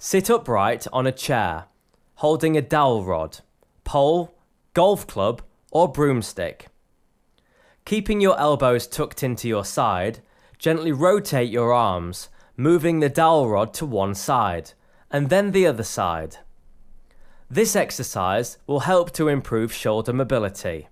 Sit upright on a chair, holding a dowel rod, pole, golf club, or broomstick. Keeping your elbows tucked into your side, gently rotate your arms, moving the dowel rod to one side, and then the other side. This exercise will help to improve shoulder mobility.